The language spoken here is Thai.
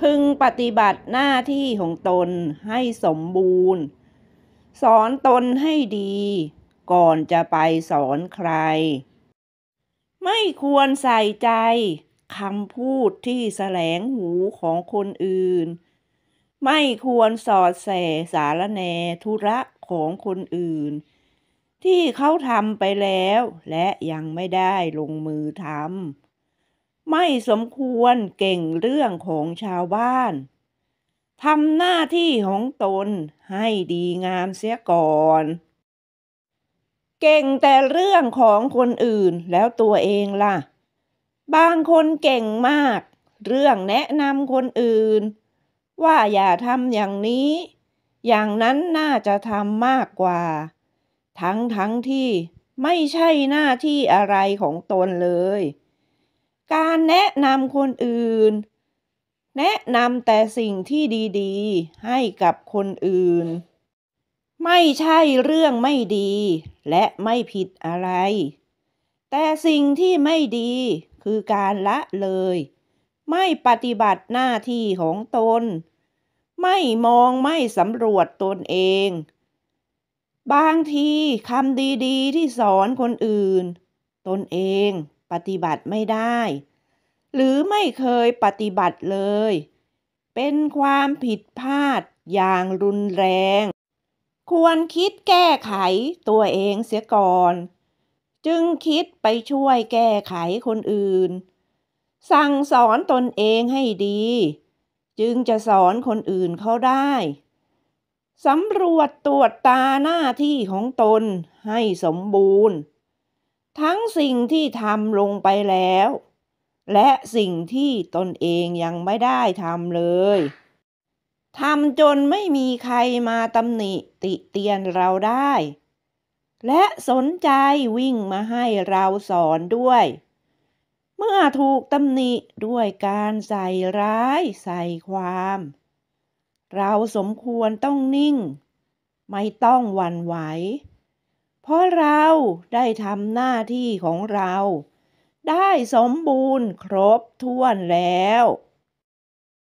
พึงปฏิบัติหน้าที่ของตนให้สมบูรณ์ สอนตนให้ดี ก่อนจะไปสอนใคร ไม่ควรใส่ใจคำพูดที่แสลงหูของคนอื่น ไม่ควรสอดแส่สารแนธุระของคนอื่น ที่เขาทำไปแล้ว และยังไม่ได้ลงมือทำไม่สมควรเก่งเรื่องของชาวบ้าน ทำหน้าที่ของตนให้ดีงามเสียก่อน เก่งแต่เรื่องของคนอื่นแล้วตัวเองล่ะ บางคนเก่งมาก เรื่องแนะนำคนอื่น ว่าอย่าทำอย่างนี้ อย่างนั้นน่าจะทำมากกว่า ทั้งทั้งที่ไม่ใช่หน้าที่อะไรของตนเลยการแนะนำคนอื่น แนะนำแต่สิ่งที่ดีๆให้กับคนอื่น ไม่ใช่เรื่องไม่ดี และไม่ผิดอะไร แต่สิ่งที่ไม่ดีคือการละเลย ไม่ปฏิบัติหน้าที่ของตน ไม่มองไม่สำรวจตนเอง บางทีคำดีๆที่สอนคนอื่น ตนเองปฏิบัติไม่ได้ หรือไม่เคยปฏิบัติเลย เป็นความผิดพลาดอย่างรุนแรง ควรคิดแก้ไขตัวเองเสียก่อน จึงคิดไปช่วยแก้ไขคนอื่น สั่งสอนตนเองให้ดี จึงจะสอนคนอื่นเขาได้ สำรวจตรวจตาหน้าที่ของตนให้สมบูรณ์ทั้งสิ่งที่ทำลงไปแล้ว และสิ่งที่ตนเองยังไม่ได้ทำเลยทำจนไม่มีใครมาตำหนิติเตียนเราได้ และสนใจวิ่งมาให้เราสอนด้วย เมื่อถูกตำหนิด้วยการใส่ร้ายใส่ความ เราสมควรต้องนิ่ง ไม่ต้องหวั่นไหวเพราะเราได้ทำหน้าที่ของเรา ได้สมบูรณ์ครบถ้วนแล้ว